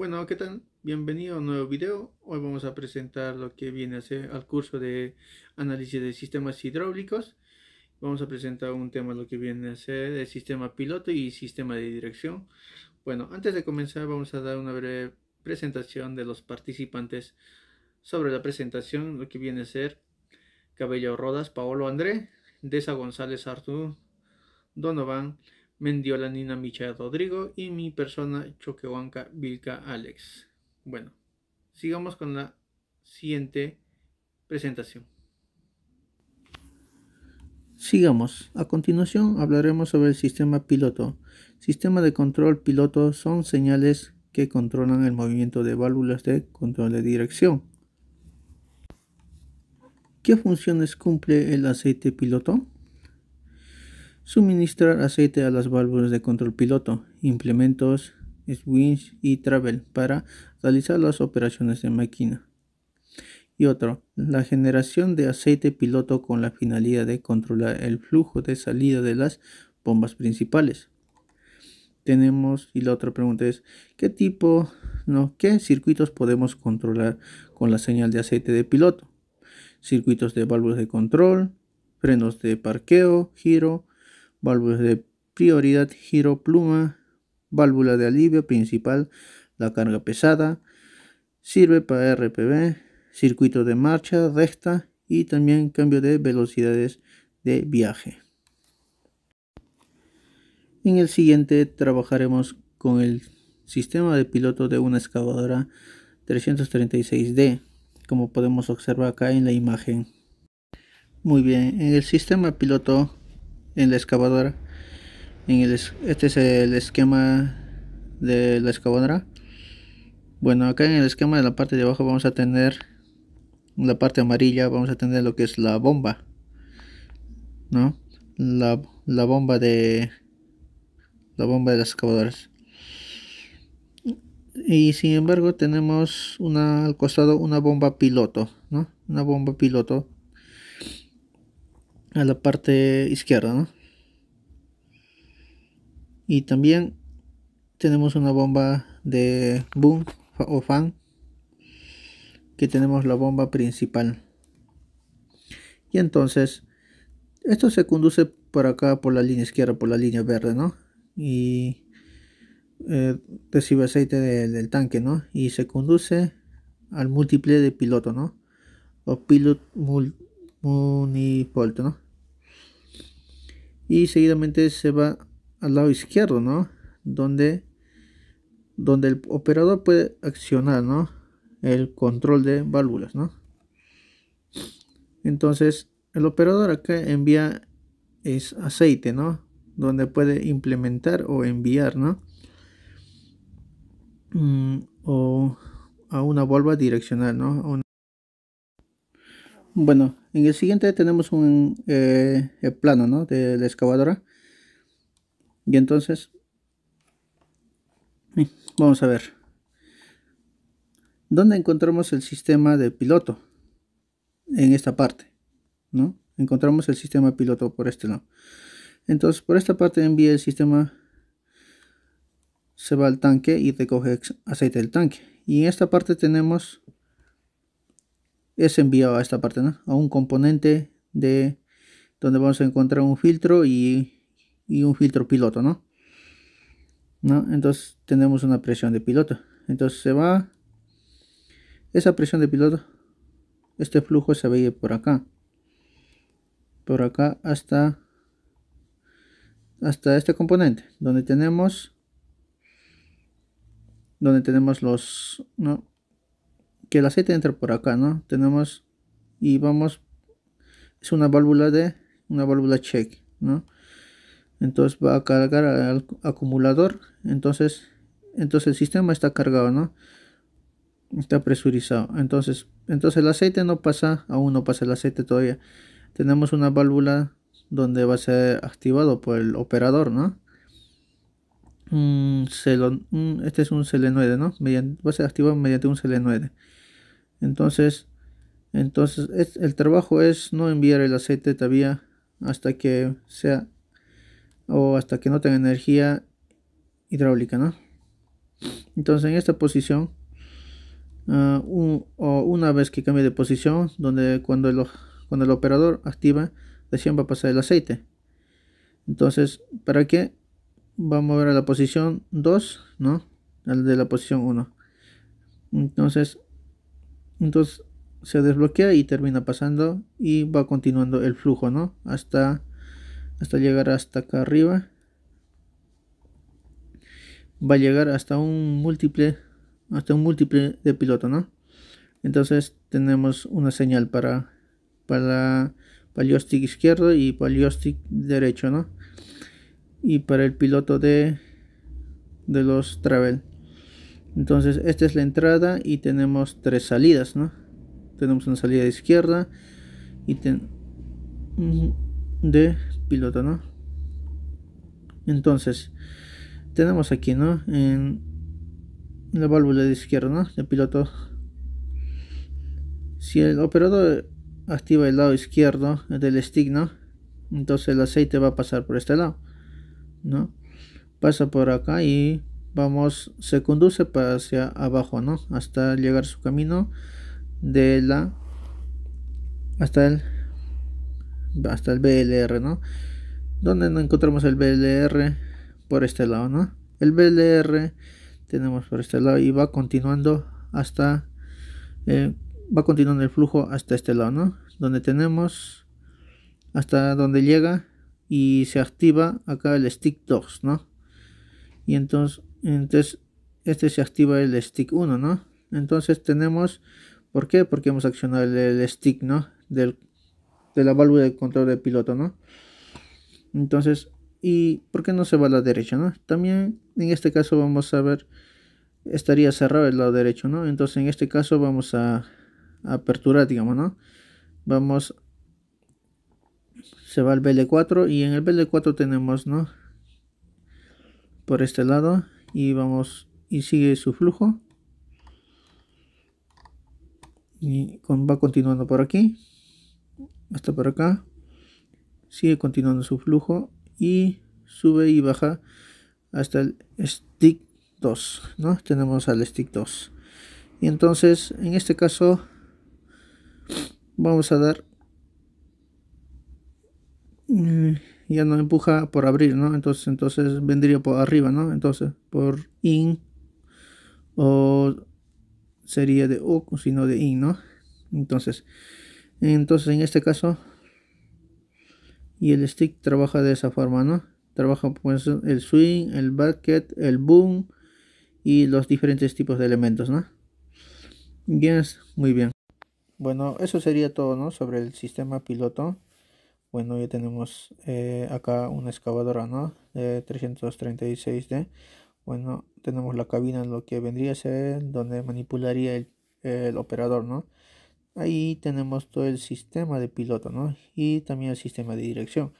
Bueno, ¿qué tal? Bienvenido a un nuevo video. Hoy vamos a presentar lo que viene a ser al curso de análisis de sistemas hidráulicos. Vamos a presentar un tema lo que viene a ser el sistema piloto y sistema de dirección. Bueno, antes de comenzar vamos a dar una breve presentación de los participantes sobre la presentación, lo que viene a ser Cabello Rodas, Paolo André, Desa González Artur, Donovan, Mendiola Nina micha Rodrigo y mi persona Choquehuanca Vilca Alex. Bueno, sigamos con la siguiente presentación. Sigamos. A continuación hablaremos sobre el sistema piloto. Sistema de control piloto son señales que controlan el movimiento de válvulas de control de dirección. ¿Qué funciones cumple el aceite piloto? Suministrar aceite a las válvulas de control piloto, implementos, swings y travel para realizar las operaciones de máquina. Y otro, la generación de aceite piloto con la finalidad de controlar el flujo de salida de las bombas principales. Tenemos, y la otra pregunta es, ¿qué tipo, no, qué circuitos podemos controlar con la señal de aceite de piloto? Circuitos de válvulas de control, frenos de parqueo, giro, válvulas de prioridad, giro pluma, válvula de alivio principal, la carga pesada, sirve para RPB, circuito de marcha, recta y también cambio de velocidades de viaje. En el siguiente trabajaremos con el sistema de piloto de una excavadora 336D, como podemos observar acá en la imagen. Muy bien, en el sistema piloto en la excavadora. En el, este es el esquema de la excavadora. Bueno, acá en el esquema de la parte de abajo vamos a tener la parte amarilla, vamos a tener lo que es la bomba, ¿no? La, la bomba de la bomba de las excavadoras. Y sin embargo tenemos una, al costado una bomba piloto, ¿no? Una bomba piloto a la parte izquierda, ¿no? Y también tenemos una bomba de boom o fan que tenemos la bomba principal. Y entonces esto se conduce por acá por la línea izquierda, por la línea verde, ¿no? Y eh, recibe aceite del tanque, ¿no? Y se conduce al múltiple de piloto, ¿no? O pilot múltiple Unipolto, ¿no? Y seguidamente se va al lado izquierdo, ¿no? Donde, donde el operador puede accionar, ¿no? El control de válvulas, ¿no? Entonces, el operador acá envía es aceite, ¿no? Donde puede implementar o enviar, ¿no? Mm, o a una válvula direccional, ¿no? Bueno, en el siguiente tenemos un eh, plano ¿no? de la excavadora. Y entonces, eh, vamos a ver. ¿Dónde encontramos el sistema de piloto? En esta parte, ¿no? Encontramos el sistema piloto por este lado. Entonces, por esta parte envía el sistema, se va al tanque y recoge aceite del tanque. Y en esta parte tenemos es enviado a esta parte, ¿no? A un componente de donde vamos a encontrar un filtro y, y un filtro piloto, ¿no? ¿no? Entonces tenemos una presión de piloto. Entonces se va esa presión de piloto, este flujo se veía por acá, por acá hasta hasta este componente donde tenemos donde tenemos los ¿no? que el aceite entre por acá, ¿no? Tenemos y vamos, es una válvula de, una válvula check, ¿no? Entonces va a cargar al acumulador, entonces, entonces el sistema está cargado, ¿no? Está presurizado, entonces, entonces el aceite no pasa, aún no pasa el aceite todavía. Tenemos una válvula donde va a ser activado por el operador, ¿no? este es un selenoide, ¿no? va a ser activado mediante un selenoide. Entonces, entonces el trabajo es no enviar el aceite todavía hasta que sea o hasta que no tenga energía hidráulica, ¿no? Entonces en esta posición, ah, o una vez que cambie de posición, donde cuando el, el operador activa, recién va a pasar el aceite. Entonces, ¿para qué? Vamos a mover a la posición 2, ¿no? Al de la posición 1. Entonces, entonces se desbloquea y termina pasando y va continuando el flujo, ¿no? Hasta, hasta llegar hasta acá arriba. Va a llegar hasta un múltiple, hasta un múltiple de piloto, ¿no? Entonces tenemos una señal para, para, joystick izquierdo y para derecho, ¿no? Y para el piloto de, de los travel. Entonces esta es la entrada y tenemos tres salidas, ¿no? Tenemos una salida de izquierda y ten de piloto, ¿no? Entonces tenemos aquí, ¿no? En la válvula de izquierda, ¿no? De piloto. Si el operador activa el lado izquierdo del stick, Entonces el aceite va a pasar por este lado, ¿no? Pasa por acá y vamos, se conduce hacia abajo, ¿no? Hasta llegar su camino de la hasta el hasta el BLR, ¿no? Donde no encontramos el BLR por este lado, ¿no? El BLR tenemos por este lado y va continuando hasta eh, va continuando el flujo hasta este lado, ¿no? Donde tenemos hasta donde llega y se activa acá el stick 2, ¿no? Y entonces entonces, este se activa el stick 1, ¿no? Entonces tenemos, ¿por qué? Porque hemos accionado el, stick, ¿no? de la válvula de control de piloto, ¿no? Entonces, ¿y por qué no se va a la derecha, no? También, en este caso vamos a ver, estaría cerrado el lado derecho, ¿no? Entonces, en este caso vamos a, aperturar, digamos, ¿no? Vamos, se va al BL4 y en el BL4 tenemos, ¿no? Por este lado, y vamos y sigue su flujo y con, va continuando por aquí hasta por acá sigue continuando su flujo y sube y baja hasta el stick 2 ¿no? tenemos al stick 2 y entonces en este caso vamos a dar mm, ya no empuja por abrir, ¿no? Entonces, entonces vendría por arriba, ¿no? Entonces, por in o sería de o sino de in, ¿no? Entonces, entonces en este caso y el stick trabaja de esa forma, ¿no? Trabaja pues el swing, el bucket el boom y los diferentes tipos de elementos, ¿no? muy bien. Bueno, eso sería todo, ¿no? Sobre el sistema piloto. Bueno, ya tenemos eh, acá una excavadora, ¿no? De 336D. Bueno, tenemos la cabina, lo que vendría a ser donde manipularía el, operador, ¿no? Ahí tenemos todo el sistema de piloto, ¿no? Y también el sistema de dirección.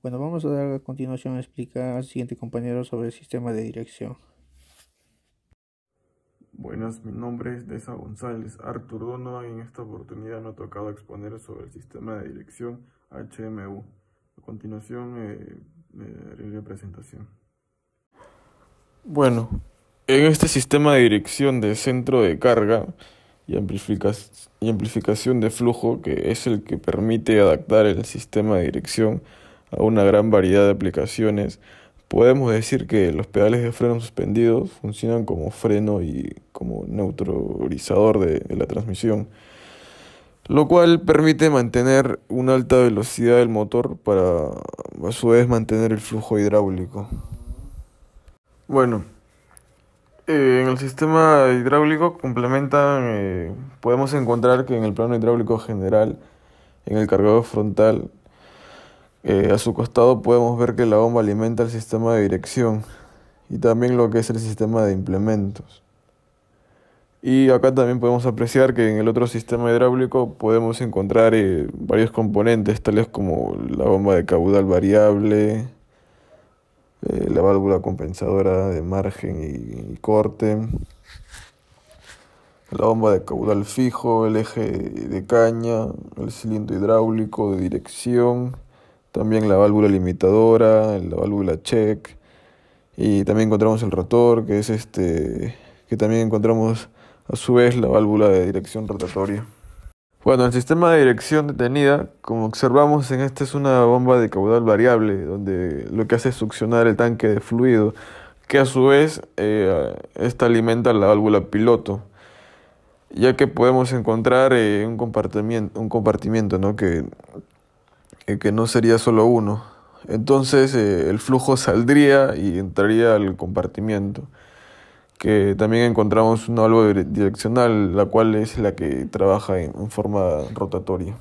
Bueno, vamos a dar a continuación a explicar al siguiente compañero sobre el sistema de dirección. Buenas, mi nombre es Deza González. arturo no en esta oportunidad me ha tocado exponer sobre el sistema de dirección HMU. A continuación eh, la presentación. Bueno, en este sistema de dirección de centro de carga y, amplificación de flujo, que es el que permite adaptar el sistema de dirección a una gran variedad de aplicaciones, podemos decir que los pedales de freno suspendidos funcionan como freno y como neutralizador de la transmisión lo cual permite mantener una alta velocidad del motor para a su vez mantener el flujo hidráulico. Bueno, eh, en el sistema hidráulico complementan, eh, podemos encontrar que en el plano hidráulico general, en el cargador frontal, eh, a su costado podemos ver que la bomba alimenta el sistema de dirección y también lo que es el sistema de implementos. Y acá también podemos apreciar que en el otro sistema hidráulico podemos encontrar eh, varios componentes, tales como la bomba de caudal variable, eh, la válvula compensadora de margen y, corte, la bomba de caudal fijo, el eje de caña, el cilindro hidráulico de dirección, también la válvula limitadora, la válvula check, y también encontramos el rotor, que es este, que también encontramos a su vez la válvula de dirección rotatoria. Bueno, el sistema de dirección detenida, como observamos en este, es una bomba de caudal variable, donde lo que hace es succionar el tanque de fluido, que a su vez eh, esta alimenta la válvula piloto, ya que podemos encontrar eh, un compartimiento, un compartimiento ¿no? Que, eh, que no sería solo uno. Entonces el flujo saldría y entraría al compartimiento que también encontramos un álbum direccional, la cual es la que trabaja en forma rotatoria.